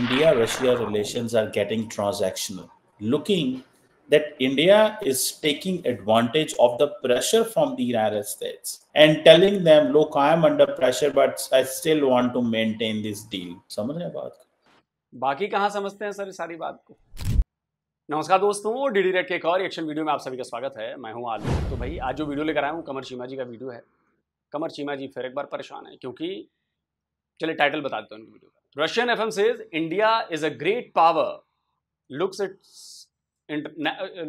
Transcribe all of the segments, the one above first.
India Russia relations are getting transactional, looking that India is taking advantage of the pressure from the United States and telling them, look, I am under pressure, but I still want to maintain this deal. समझ रहे बात बाकी कहाँ समझते हैं sir सारी बात को नमस्कार दोस्तों डीडी डी रेड के एक और एक्शन वीडियो में आप सभी का स्वागत है मैं हूं आलू तो भाई आज जो वीडियो लेकर आया हूं कमर चीमा जी का वीडियो है कमर चीमा जी फिर एक बार परेशान है क्योंकि चलिए टाइटल बता देते हैं उनकी वीडियो का Russian F M India India is a great power looks its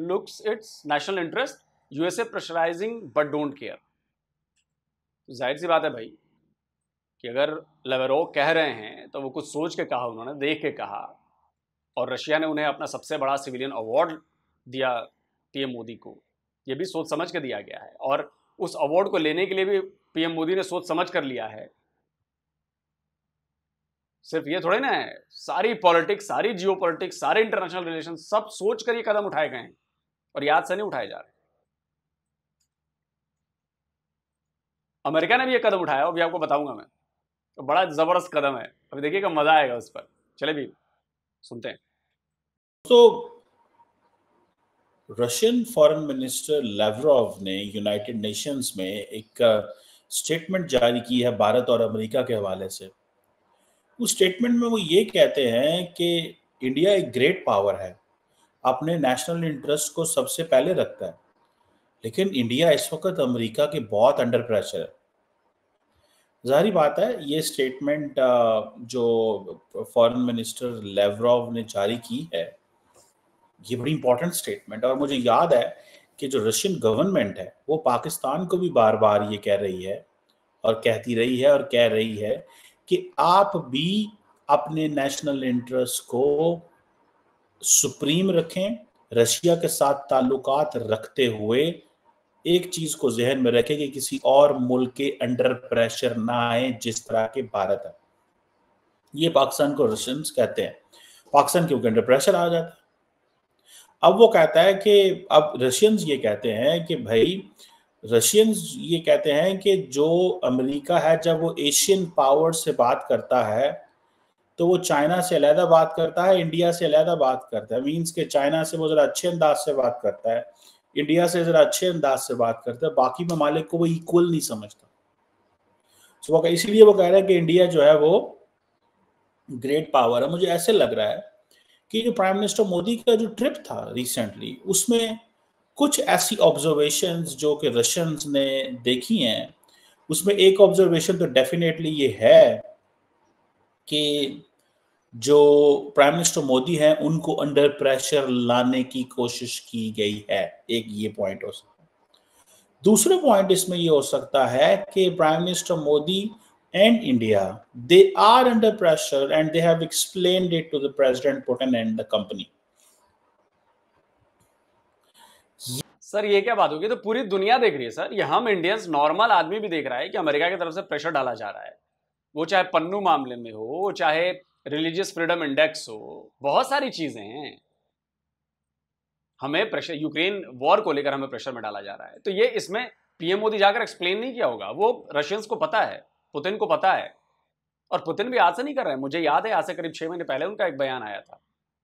looks its national interest USA pressurising but don't care जाहिर सी बात है भाई कि अगर लवेरो कह रहे हैं तो वो कुछ सोच के कहा उन्होंने देख के कहा और रशिया ने उन्हें अपना सबसे बड़ा सिविलियन अवार्ड दिया पीएम मोदी को ये भी सोच समझ के दिया गया है और उस अवार्ड को लेने के लिए भी पीएम मोदी ने सोच समझ कर लिया है सिर्फ ये थोड़े ना है सारी पॉलिटिक्स सारी जियो पॉलिटिक्स सारे इंटरनेशनल रिलेशन सब सोच कर ये कदम उठाए गए हैं और याद से नहीं उठाए जा रहे अमेरिका ने भी ये कदम उठाया अभी आपको बताऊंगा मैं तो बड़ा जबरदस्त कदम है अभी देखिएगा मजा आएगा उस पर चले भी सुनते हैं तो रशियन फॉरेन मिनिस्टर लेवरोव ने यूनाइटेड नेशंस में एक स्टेटमेंट uh, जारी की है भारत और अमेरिका के हवाले से उस स्टेटमेंट में वो ये कहते हैं कि इंडिया एक ग्रेट पावर है अपने नेशनल इंटरेस्ट को सबसे पहले रखता है लेकिन इंडिया इस वक्त अमेरिका के बहुत अंडर प्रेशर है जाहिर बात है ये स्टेटमेंट जो फॉरेन मिनिस्टर लेवरॉव ने जारी की है ये बड़ी इंपॉर्टेंट स्टेटमेंट है और मुझे याद है कि जो रशियन गवर्नमेंट है वो पाकिस्तान को भी बार बार ये कह रही है और कहती रही है और कह रही है कि आप भी अपने नेशनल इंटरेस्ट को सुप्रीम रखें रशिया के साथ ताल्लुकात रखते हुए एक चीज को जहन में रखें कि किसी और मुल्क के अंडर प्रेशर ना आए जिस तरह के भारत है ये पाकिस्तान को रशियंस कहते हैं पाकिस्तान क्योंकि अंडर प्रेशर आ जाता है अब वो कहता है कि अब रशियंस ये कहते हैं कि भाई रशियंस ये कहते हैं कि जो अमेरिका है जब वो एशियन पावर से बात करता है तो वो चाइना से अलहदा बात करता है इंडिया से अलहदा बात करता है मीन्स के चाइना से वो ज़रा अच्छे अंदाज से बात करता है इंडिया से ज़रा अच्छे अंदाज से बात करता है बाकी ममालिक को वो इक्वल नहीं समझता तो वो इसीलिए वो कह रहे हैं कि इंडिया जो है वो ग्रेट पावर है मुझे ऐसे लग रहा है कि जो प्राइम मिनिस्टर मोदी का जो ट्रिप था रिसेंटली उसमें कुछ ऐसी ऑब्जर्वेशन जो कि रशियंस ने देखी हैं उसमें एक ऑब्जर्वेशन तो डेफिनेटली ये है कि जो प्राइम मिनिस्टर मोदी हैं उनको अंडर प्रेशर लाने की कोशिश की गई है एक ये पॉइंट हो सकता है दूसरा पॉइंट इसमें ये हो सकता है कि prime minister Modi and India they are under pressure and they have explained it to the president Putin and the company sir ये क्या बात होगी तो पूरी दुनिया देख रही है सर ये हम इंडियंस नॉर्मल आदमी भी देख रहा है कि अमेरिका की तरफ से प्रेशर डाला जा रहा है वो चाहे पन्नू मामले में हो चाहे रिलीजियस फ्रीडम इंडेक्स हो बहुत सारी चीजें हैं हमें प्रेशर यूक्रेन वॉर को लेकर हमें प्रेशर में डाला जा रहा है तो ये इसमें पीएम मोदी जाकर एक्सप्लेन नहीं किया होगा वो रशियंस को पता है पुतिन को पता है और पुतिन भी आज से नहीं कर रहे हैं मुझे याद है आज से करीब छह महीने पहले उनका एक बयान आया था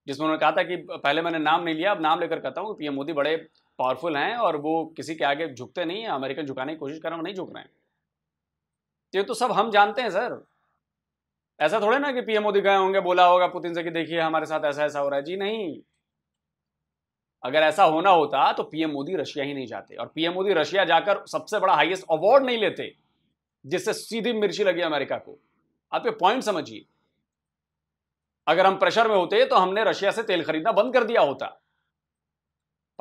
जिसमें उन्होंने कहा था कि पहले मैंने नाम नहीं लिया अब नाम लेकर कहता हूँ पीएम मोदी बड़े पावरफुल हैं और वो किसी के आगे झुकते नहीं हैं अमेरिकन झुकाने की कोशिश कर रहे हैं नहीं झुक रहे हैं तो ये तो सब हम जानते हैं सर ऐसा थोड़े ना कि पीएम मोदी गए होंगे बोला होगा पुतिन से कि देखिए हमारे साथ ऐसा ऐसा हो रहा है जी नहीं अगर ऐसा होना होता तो पीएम मोदी रशिया ही नहीं जाते और पीएम मोदी रशिया जाकर सबसे बड़ा हाईएस्ट अवार्ड नहीं लेते जिससे सीधी मिर्ची लगी अमेरिका को आप ये पॉइंट समझिए अगर हम प्रेशर में होते तो हमने रशिया से तेल खरीदना बंद कर दिया होता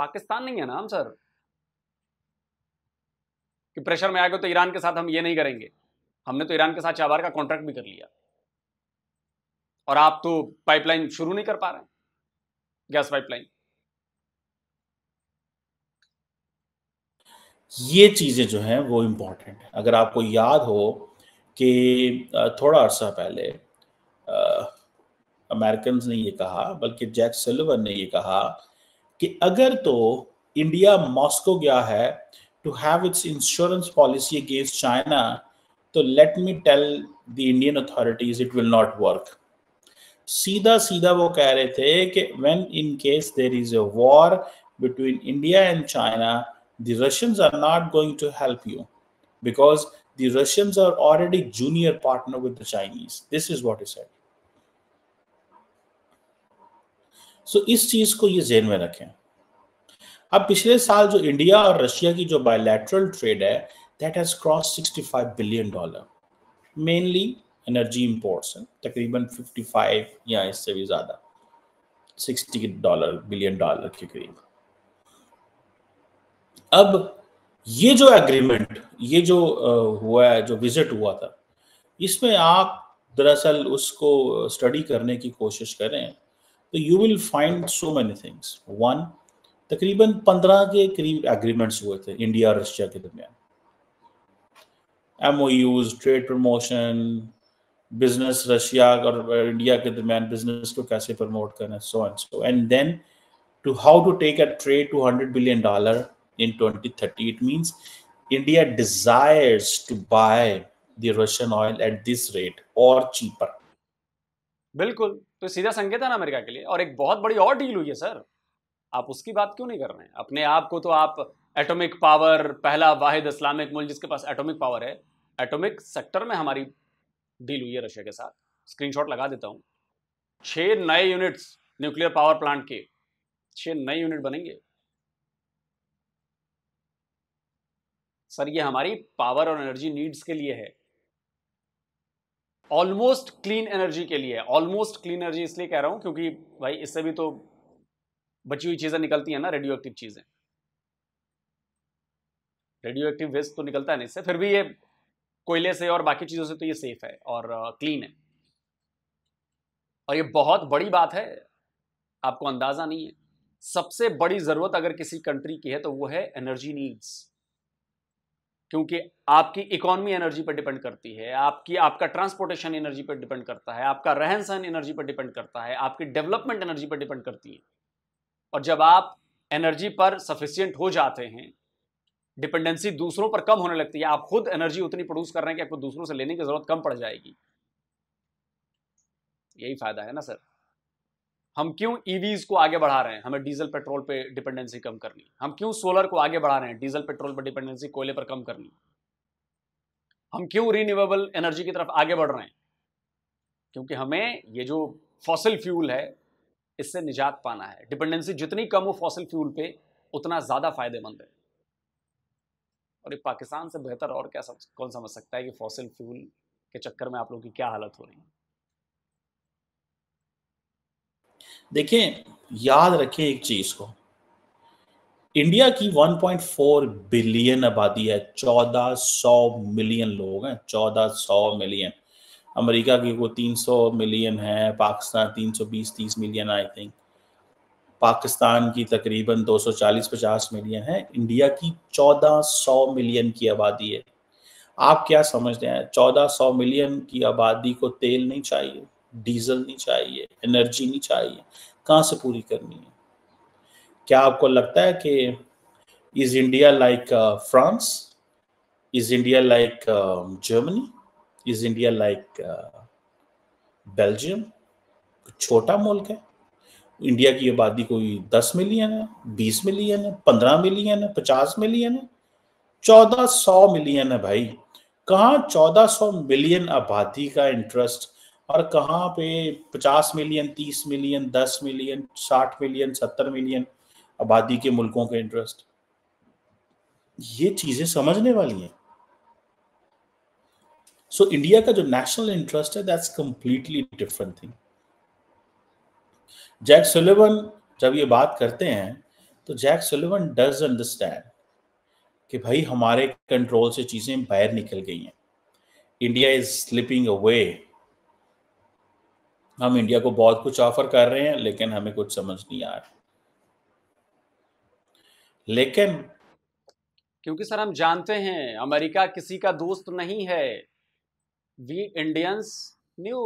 पाकिस्तान नहीं है ना सर कि प्रेशर में आ गए तो ईरान के साथ हम ये नहीं करेंगे हमने तो ईरान के साथ चाबार का कॉन्ट्रैक्ट भी कर लिया और आप तो पाइपलाइन शुरू नहीं कर पा रहे गैस पाइपलाइन ये चीज़ें जो हैं वो इंपॉर्टेंट है अगर आपको याद हो कि थोड़ा अरसा पहले अमेरिकन ने ये कहा बल्कि जैक सिल्वर ने ये कहा कि अगर तो इंडिया मॉस्को गया है to have its insurance policy against China तो let me tell the Indian authorities it will not work सीधा सीधा वो कह रहे थे कि when in case there is a war between India and China the Russians are not going to help you because the Russians are already junior partner with the Chinese this is what is set so इस चीज को ये जेन में रखें अब पिछले साल जो इंडिया और रशिया की जो बायोलैट्रल ट्रेड है that has cross 65 billion dollar mainly energy imports हैं तकरीबन 55 या इससे भी ज़्यादा 60 डॉलर बिलियन डॉलर के करीब अब ये जो एग्रीमेंट ये जो हुआ है जो विजिट हुआ था इसमें आप दरअसल उसको स्टडी करने की कोशिश करें तो you will find so many things one तकरीबन पंद्रह के करीब एग्रीमेंट्स हुए थे इंडिया और रशिया के दरमियान M O Us trade promotion business Russia और इंडिया के दरमियान बिजनेस को कैसे प्रमोट करना so and so and then to how to take a trade to hundred billion dollar in 2030. It means India desires to buy the Russian oil at this rate or cheaper. बिल्कुल तो सीधा संकेत है ना America के लिए और एक बहुत बड़ी और डील हुई है सर आप उसकी बात क्यों नहीं कर रहे हैं अपने आप को तो आप एटॉमिक पावर पहला वाहिद इस्लामिक मुल्क जिसके पास एटॉमिक पावर है एटॉमिक सेक्टर में हमारी डील हुई है रशिया के साथ स्क्रीनशॉट लगा देता हूँ छः नए यूनिट्स न्यूक्लियर पावर प्लांट के छः नए यूनिट बनेंगे सर ये हमारी पावर और एनर्जी नीड्स के लिए है ऑलमोस्ट क्लीन एनर्जी के लिए ऑलमोस्ट क्लीन एनर्जी इसलिए कह रहा हूं क्योंकि भाई इससे भी तो बची हुई चीजें निकलती हैं ना रेडियो एक्टिव चीजें रेडियो एक्टिव वेस्ट तो निकलता है ना इससे फिर भी ये कोयले से और बाकी चीजों से तो ये सेफ है और क्लीन uh, है और ये बहुत बड़ी बात है आपको अंदाजा नहीं है सबसे बड़ी जरूरत अगर किसी कंट्री की है तो वो है एनर्जी नीड्स क्योंकि आपकी इकोनॉमी एनर्जी पर डिपेंड करती है आपकी आपका ट्रांसपोर्टेशन एनर्जी पर डिपेंड करता है आपका रहन सहन एनर्जी पर डिपेंड करता है आपकी डेवलपमेंट एनर्जी पर डिपेंड करती है और जब आप एनर्जी पर सफिशियंट हो जाते हैं डिपेंडेंसी दूसरों पर कम होने लगती है आप खुद एनर्जी उतनी प्रोड्यूस कर रहे हैं कि आपको दूसरों से लेने की जरूरत कम पड़ जाएगी यही फायदा है ना सर हम क्यों ईवीज e को आगे बढ़ा रहे हैं हमें डीजल पेट्रोल पे डिपेंडेंसी कम करनी हम क्यों सोलर को आगे बढ़ा रहे हैं डीजल पेट्रोल पर डिपेंडेंसी कोयले पर कम करनी हम क्यों रिन्यूएबल एनर्जी की तरफ आगे बढ़ रहे हैं क्योंकि हमें ये जो फॉसिल फ्यूल है इससे निजात पाना है डिपेंडेंसी जितनी कम हो फॉसिल फ्यूल पे उतना ज़्यादा फायदेमंद है और ये पाकिस्तान से बेहतर और क्या सब, कौन समझ सकता है कि फॉसिल फ्यूल के चक्कर में आप लोगों की क्या हालत हो रही है देखिए याद रखिए एक चीज को इंडिया की 1.4 बिलियन आबादी है 1400 मिलियन लोग हैं 1400 मिलियन अमेरिका की को 300 मिलियन है Pakistan 320 30 million I think Pakistan की तकरीबन 240-50 मिलियन है इंडिया की 1400 मिलियन की आबादी है आप क्या समझते हैं 1400 मिलियन की आबादी को तेल नहीं चाहिए डीजल नहीं चाहिए एनर्जी नहीं चाहिए कहाँ से पूरी करनी है क्या आपको लगता है कि is India like France is India like Germany is India like Belgium छोटा मुल्क है इंडिया की आबादी कोई दस मिलियन है बीस मिलियन है पंद्रह मिलियन है पचास मिलियन है चौदह सौ मिलियन है भाई कहाँ चौदह सौ मिलियन आबादी का इंटरेस्ट और कहाँ पे 50 million 30 million 10 million 60 million 70 million आबादी के मुल्कों के इंटरेस्ट ये चीजें समझने वाली हैं सो इंडिया का जो नेशनल इंटरेस्ट है that's completely different thing Jake Sullivan जब ये बात करते हैं तो जैक सुलेवन डज अंडरस्टैंड कि भाई हमारे कंट्रोल से चीजें बाहर निकल गई हैं इंडिया इज स्लिपिंग अवे हम इंडिया को बहुत कुछ ऑफर कर रहे हैं लेकिन हमें कुछ समझ नहीं आ रहा लेकिन क्योंकि सर हम जानते हैं अमेरिका किसी का दोस्त नहीं है वी इंडियंस न्यू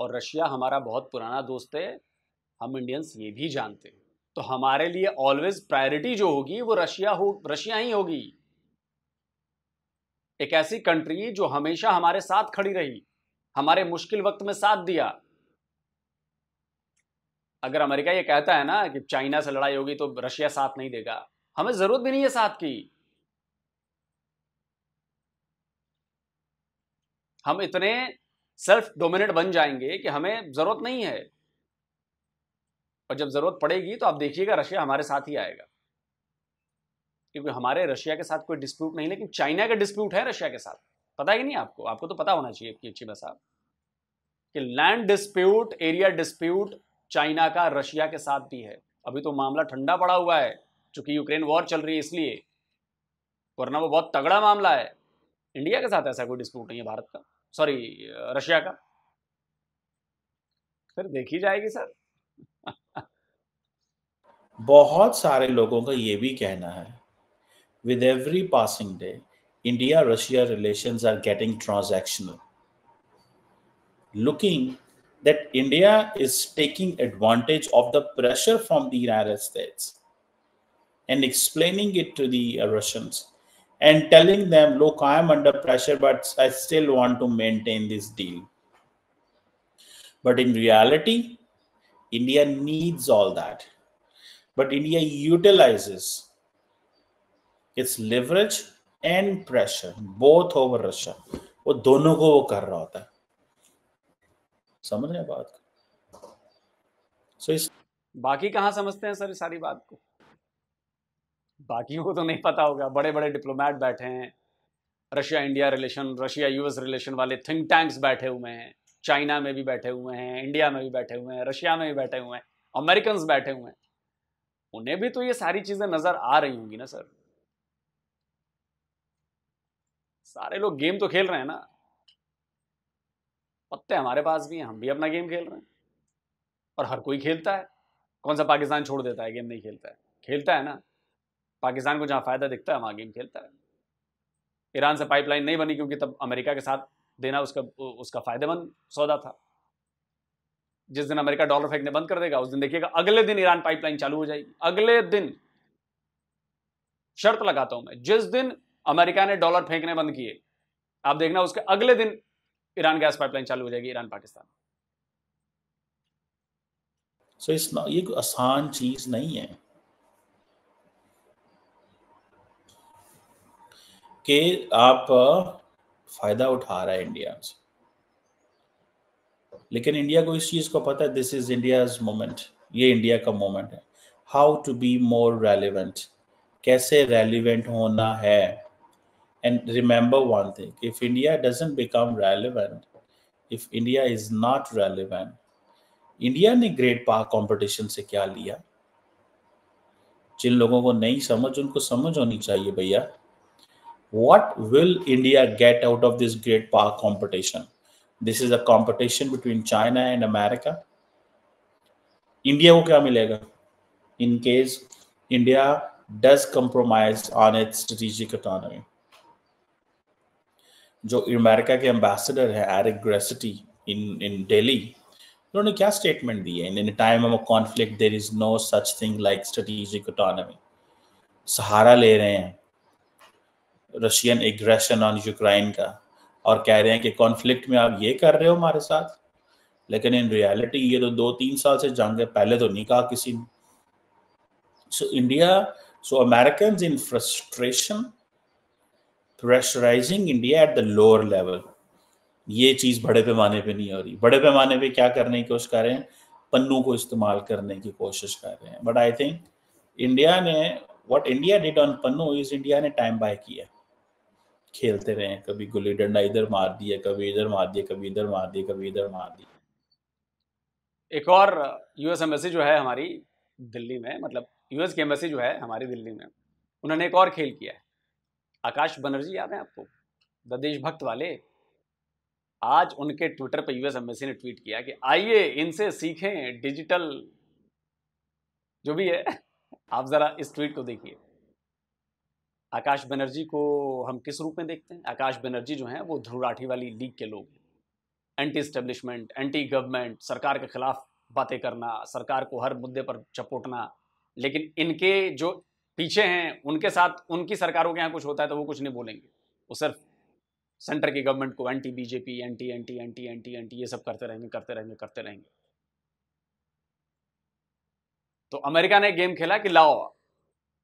और रशिया हमारा बहुत पुराना दोस्त है हम इंडियंस ये भी जानते हैं तो हमारे लिए ऑलवेज प्रायोरिटी जो होगी वो रशिया हो रशिया ही होगी एक ऐसी कंट्री जो हमेशा हमारे साथ खड़ी रही हमारे मुश्किल वक्त में साथ दिया अगर अमेरिका ये कहता है ना कि चाइना से लड़ाई होगी तो रशिया साथ नहीं देगा हमें जरूरत भी नहीं है साथ की हम इतने सेल्फ डोमिनेट बन जाएंगे कि हमें जरूरत नहीं है और जब जरूरत पड़ेगी तो आप देखिएगा रशिया हमारे साथ ही आएगा क्योंकि हमारे रशिया के साथ कोई डिस्प्यूट नहीं लेकिन चाइना का डिस्प्यूट है रशिया के साथ पता ही नहीं आपको आपको तो पता होना चाहिए कि अच्छी बस आप कि land dispute area dispute China का रशिया के साथ भी है अभी तो मामला ठंडा पड़ा हुआ है चूंकि यूक्रेन वॉर चल रही है इसलिए वरना वो बहुत तगड़ा मामला है इंडिया के साथ ऐसा कोई डिस्प्यूट नहीं है भारत का सॉरी रशिया का फिर देखी जाएगी सर बहुत सारे लोगों का ये भी कहना है with every passing day India Russia relations are getting transactional. Looking that India is taking advantage of the pressure from the United States and explaining it to the uh, Russians and telling them, look, I am under pressure, but I still want to maintain this deal. But in reality, India needs all that. But India utilizes its leverage and pressure both over Russia वो दोनों को वो कर रहा होता है समझ रहे बात सो so, इस बाकी कहाँ समझते हैं सर सारी बात को बाकी को तो नहीं पता होगा बड़े बड़े डिप्लोमैट बैठे हैं Russia India relation Russia US relation वाले थिंक टैंक्स बैठे हुए हैं चाइना में भी बैठे हुए हैं इंडिया में भी बैठे हुए हैं रशिया में भी बैठे हुए हैं अमेरिकन बैठे हुए हैं उन्हें भी तो ये सारी चीज़ें नज़र आ रही होंगी ना सर सारे लोग गेम तो खेल रहे हैं ना पत्ते हमारे पास भी हैं हम भी अपना गेम खेल रहे हैं और हर कोई खेलता है कौन सा पाकिस्तान छोड़ देता है गेम नहीं खेलता है खेलता है ना पाकिस्तान को जहाँ फ़ायदा दिखता है वहाँ गेम खेलता है ईरान से पाइपलाइन नहीं बनी क्योंकि तब अमेरिका के साथ देना उसका उसका फ़ायदेमंद सौदा था जिस दिन अमेरिका डॉलर फेंकने बंद कर देगा उस दिन देखिएगा अगले दिन ईरान पाइपलाइन चालू हो जाएगी अगले दिन शर्त लगाता हूं मैं जिस दिन अमेरिका ने डॉलर फेंकने बंद किए आप देखना उसके अगले दिन ईरान गैस पाइपलाइन चालू हो जाएगी ईरान पाकिस्तान सो so, इस ये कोई आसान चीज नहीं है कि आप फायदा उठा रहा है इंडिया से लेकिन इंडिया को इस चीज को पता है दिस इज इंडिया मोमेंट ये इंडिया का मोमेंट है how to be more relevant कैसे रेलिवेंट होना है And remember one thing if India doesn't become relevant, if India is not relevant, India in great power competition. से क्या लिया जिन लोगों को नहीं समझ उनको समझ चाहिए भैया what will India get out of this great power competition? This is a competition between China and America. India को क्या मिलेगा? In case India does compromise on its strategic autonomy. जो अमेरिका के एम्बेसडर है Eric Garcetti in in Delhi उन्होंने क्या statement दी है in time of conflict there is no such thing like strategic economy सहारा ले रहे हैं रशियन एग्रेशन ऑन यूक्रेन का और कह रहे हैं कि कॉन्फ्लिक्ट में आप ये कर रहे हो हमारे साथ लेकिन इन रियलिटी ये तो दो तीन साल से जंग है पहले तो नहीं कहा किसी ने so India so American in frustration pressurising India at the lower level ये चीज़ बड़े पैमाने पे नहीं हो रही बड़े पैमाने पे क्या करने की कोशिश कर रहे हैं पन्नू को इस्तेमाल करने की कोशिश कर रहे हैं बट आई थिंक इंडिया ने what India did on Pannun is India ने टाइम बाय किया खेलते रहे कभी गुल्ली डंडा इधर मार दिया कभी इधर मार दिया कभी इधर मार दिया कभी इधर मार दिया एक और यूएस एम्बेसी जो है हमारी दिल्ली में मतलब यूएस की एम्बेसी जो है हमारी दिल्ली में उन्होंने एक और खेल किया है आकाश बनर्जी याद है आपको द देशभक्त वाले आज उनके ट्विटर पर यूएस एम्बेसी ने ट्वीट किया कि आइए इनसे सीखें डिजिटल जो भी है आप जरा इस ट्वीट को देखिए आकाश बनर्जी को हम किस रूप में देखते हैं आकाश बनर्जी जो हैं वो ध्रुवराठी वाली लीग के लोग हैं एंटी स्टेब्लिशमेंट एंटी गवर्नमेंट सरकार के खिलाफ बातें करना सरकार को हर मुद्दे पर चपोटना लेकिन इनके जो पीछे हैं उनके साथ उनकी सरकारों के यहाँ कुछ होता है तो वो कुछ नहीं बोलेंगे वो सिर्फ सेंटर की गवर्नमेंट को anti BJP anti anti anti anti anti ये सब करते रहेंगे करते रहेंगे करते रहेंगे तो अमेरिका ने गेम खेला कि लाओ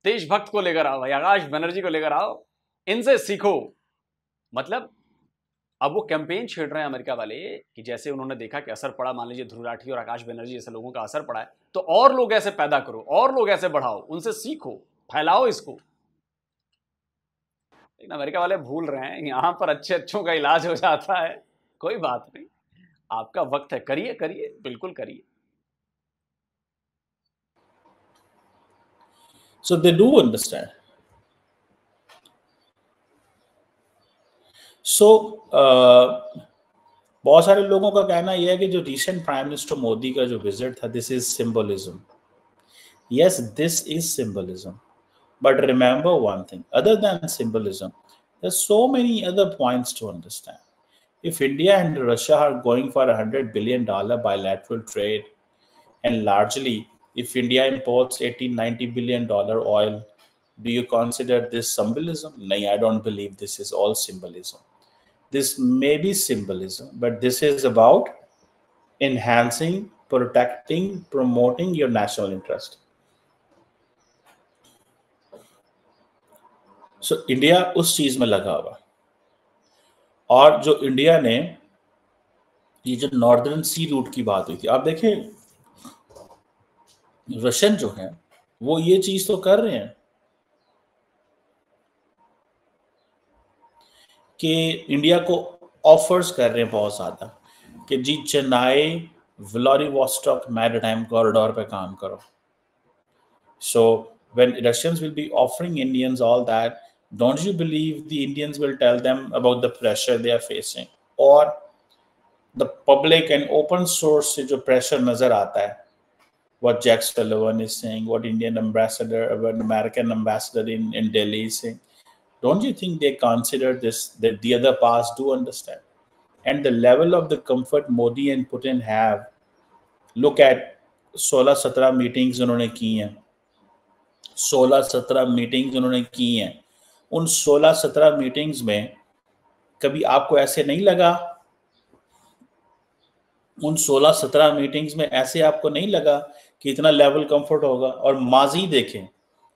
देशभक्त को लेकर आओ भाई आकाश बनर्जी को लेकर आओ इनसे सीखो मतलब अब वो कैंपेन छेड़ रहे हैं अमेरिका वाले कि जैसे उन्होंने देखा कि असर पड़ा मान लीजिए ध्रुव राठी और आकाश बनर्जी जैसे लोगों का असर पड़ा है तो और लोग ऐसे पैदा करो और लोग ऐसे बढ़ाओ उनसे सीखो फैलाओ इसको लेकिन अमेरिका वाले भूल रहे हैं यहाँ पर अच्छे अच्छों का इलाज हो जाता है कोई बात नहीं आपका वक्त है करिए करिए बिल्कुल करिए सो दे डू अंडरस्टैंड सो बहुत सारे लोगों का कहना यह है कि जो रिसेंट प्राइम मिनिस्टर मोदी का जो विजिट था this is symbolism yes this is symbolism But remember one thing, other than symbolism, there's so many other points to understand. If India and Russia are going for a $100 billion bilateral trade, and largely if India imports 18, 90 billion dollar oil, do you consider this symbolism? No, I don't believe this is all symbolism. This may be symbolism, but this is about enhancing, protecting, promoting your national interest. So so, India उस चीज में लगा हुआ और जो India ने ये जो नॉर्दर्न सी रूट की बात हुई थी आप देखें रशियन जो है वो ये चीज तो कर रहे हैं कि इंडिया को ऑफर्स कर रहे हैं बहुत ज्यादा कि जी चेन्नई वॉस्टॉक मैरिटाइम कॉरिडोर पे काम करो so when Russians will be offering Indians all that don't you believe the Indians will tell them about the pressure they are facing? Or the public and open source is जो pressure nazar aata hai? what Jack Sullivan is saying, what Indian ambassador, what American ambassador in, in Delhi is saying. Don't you think they consider this that the other parts do understand? And the level of the comfort Modi and Putin have, look at 16-17 meetings उन्होंने की हैं 16-17 meetings उन्होंने उन 16-17 meetings में कभी आपको ऐसे नहीं लगा उन 16-17 मीटिंग्स में ऐसे आपको नहीं लगा कि इतना लेवल कंफर्ट होगा और माजी देखें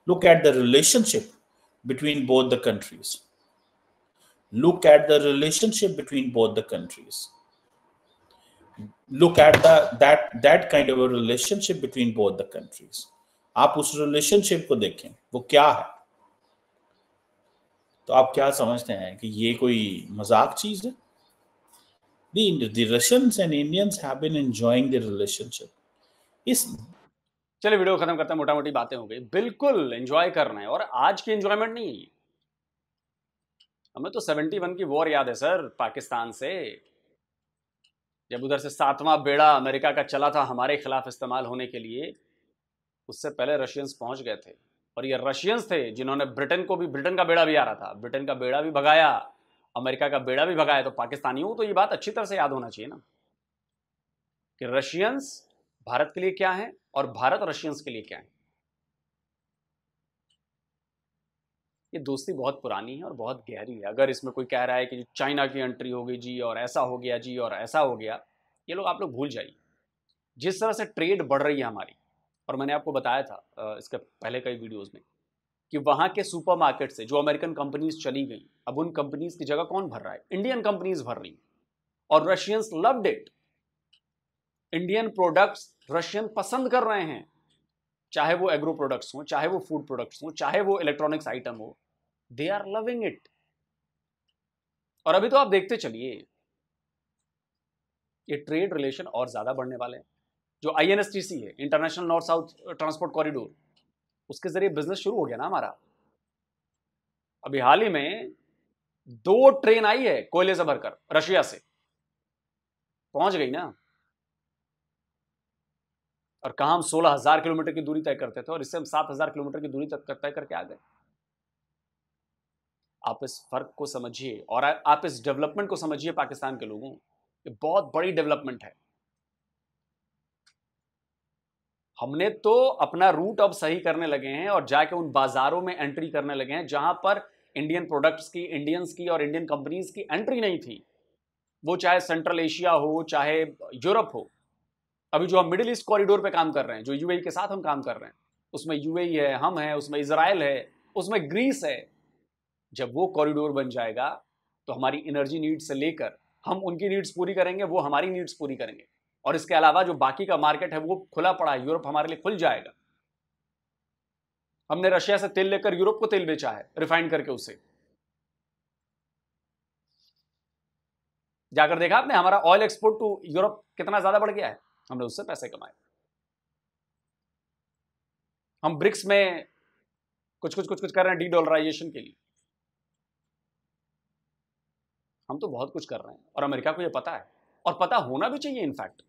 look at the relationship between both the countries look at the relationship between both the countries look at that that kind of relationship between both the countries आप उस रिलेशनशिप को देखें वो क्या है तो आप क्या समझते हैं कि ये कोई मजाक चीज है The, the Russians and Indians have been enjoying relationship. चलिए वीडियो खत्म करते हैं मोटा मोटी बातें हो गई बिल्कुल एंजॉय कर रहे हैं और आज की एंजॉयमेंट नहीं है हमें तो सेवेंटी वन की वॉर याद है सर पाकिस्तान से जब उधर से सातवां बेड़ा अमेरिका का चला था हमारे खिलाफ इस्तेमाल होने के लिए उससे पहले रशियंस पहुंच गए थे और ये रशियंस थे जिन्होंने ब्रिटेन को भी ब्रिटेन का बेड़ा भी आ रहा था ब्रिटेन का बेड़ा भी भगाया अमेरिका का बेड़ा भी भगाया तो पाकिस्तानी को तो ये बात अच्छी तरह से याद होना चाहिए ना कि रशियंस भारत के लिए क्या है और भारत रशियंस के लिए क्या है ये दोस्ती बहुत पुरानी है और बहुत गहरी है अगर इसमें कोई कह रहा है कि चाइना की एंट्री गई जी और ऐसा हो गया जी और ऐसा हो गया ये लोग आप लोग भूल जाइए जिस तरह से ट्रेड बढ़ रही है हमारी और मैंने आपको बताया था इसके पहले कई वीडियोस में कि वहाँ के सुपरमार्केट से जो अमेरिकन कंपनीज चली गई अब उन कंपनीज की जगह कौन भर रहा है इंडियन कंपनीज भर रही और Russians loved it Indian products Russian पसंद कर रहे हैं चाहे वो एग्रो प्रोडक्ट्स हों चाहे वो फूड प्रोडक्ट्स हों चाहे वो इलेक्ट्रॉनिक्स आइटम हो दे आर लविंग इट और अभी तो आप देखते चलिए ये ट्रेड रिलेशन और ज्यादा बढ़ने वाले हैं जो आई है international north south transport corridor उसके जरिए बिजनेस शुरू हो गया ना हमारा अभी हाल ही में दो ट्रेन आई है कोयले से भरकर रशिया से पहुंच गई ना और कहा हम सोलह हजार किलोमीटर की दूरी तय करते थे और इससे हम सात हजार किलोमीटर की दूरी तक तय करके आ गए आप इस फर्क को समझिए और आप इस डेवलपमेंट को समझिए पाकिस्तान के लोगों ये बहुत बड़ी डेवलपमेंट है हमने तो अपना रूट अब सही करने लगे हैं और जाके उन बाजारों में एंट्री करने लगे हैं जहां पर इंडियन प्रोडक्ट्स की इंडियंस की और इंडियन कंपनीज की एंट्री नहीं थी वो चाहे सेंट्रल एशिया हो चाहे यूरोप हो अभी जो हम मिडिल ईस्ट कॉरिडोर पे काम कर रहे हैं जो यू e के साथ हम काम कर रहे हैं उसमें यू e है हम हैं उसमें इसराइल है उसमें ग्रीस है जब वो कॉरिडोर बन जाएगा तो हमारी एनर्जी नीड्स से लेकर हम उनकी नीड्स पूरी करेंगे वो हमारी नीड्स पूरी करेंगे और इसके अलावा जो बाकी का मार्केट है वो खुला पड़ा है यूरोप हमारे लिए खुल जाएगा हमने रशिया से तेल लेकर यूरोप को तेल बेचा है रिफाइंड करके उसे जाकर देखा आपने हमारा ऑयल एक्सपोर्ट टू यूरोप कितना ज्यादा बढ़ गया है हमने उससे पैसे कमाए हम ब्रिक्स में कुछ कुछ कुछ कुछ कर रहे हैं डी डॉलराइजेशन के लिए हम तो बहुत कुछ कर रहे हैं और अमेरिका को यह पता है और पता होना भी चाहिए इनफैक्ट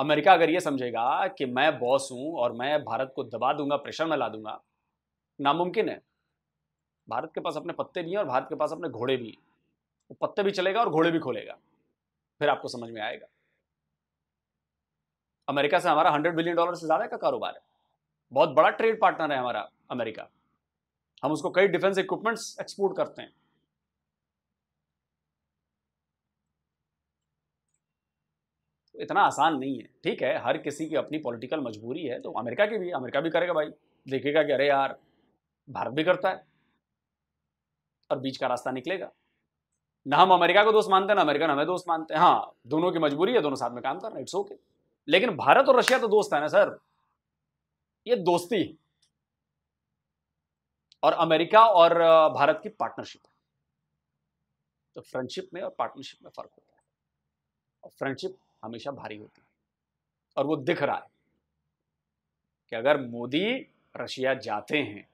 अमेरिका अगर ये समझेगा कि मैं बॉस हूं और मैं भारत को दबा दूंगा प्रेशर में ला दूंगा नामुमकिन है भारत के पास अपने पत्ते भी हैं और भारत के पास अपने घोड़े भी हैं वो पत्ते भी चलेगा और घोड़े भी खोलेगा फिर आपको समझ में आएगा अमेरिका से हमारा हंड्रेड बिलियन डॉलर से ज़्यादा का कारोबार है बहुत बड़ा ट्रेड पार्टनर है हमारा अमेरिका हम उसको कई डिफेंस इक्विपमेंट्स एक्सपोर्ट करते हैं इतना आसान नहीं है ठीक है हर किसी की अपनी पॉलिटिकल मजबूरी है तो अमेरिका की भी अमेरिका भी करेगा भाई देखेगा कि अरे यार भारत भी करता है और बीच का रास्ता निकलेगा ना हम अमेरिका को दोस्त मानते हैं ना अमेरिकन हमें दोस्त मानते हैं हाँ दोनों की मजबूरी है दोनों साथ में काम कर हैं इट्स ओके लेकिन भारत और रशिया तो दोस्त है ना सर ये दोस्ती है और अमेरिका और भारत की पार्टनरशिप है तो फ्रेंडशिप में और पार्टनरशिप में फर्क होता है और फ्रेंडशिप हमेशा भारी होती है और वो दिख रहा है कि अगर मोदी रशिया जाते हैं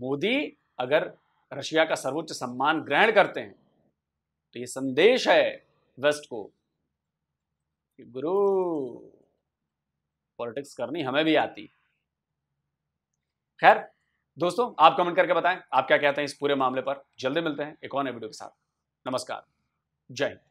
मोदी अगर रशिया का सर्वोच्च सम्मान ग्रहण करते हैं तो ये संदेश है वेस्ट को कि गुरु पॉलिटिक्स करनी हमें भी आती खैर दोस्तों आप कमेंट करके बताएं आप क्या कहते हैं इस पूरे मामले पर जल्दी मिलते हैं एक और नए वीडियो के साथ नमस्कार जय हिंद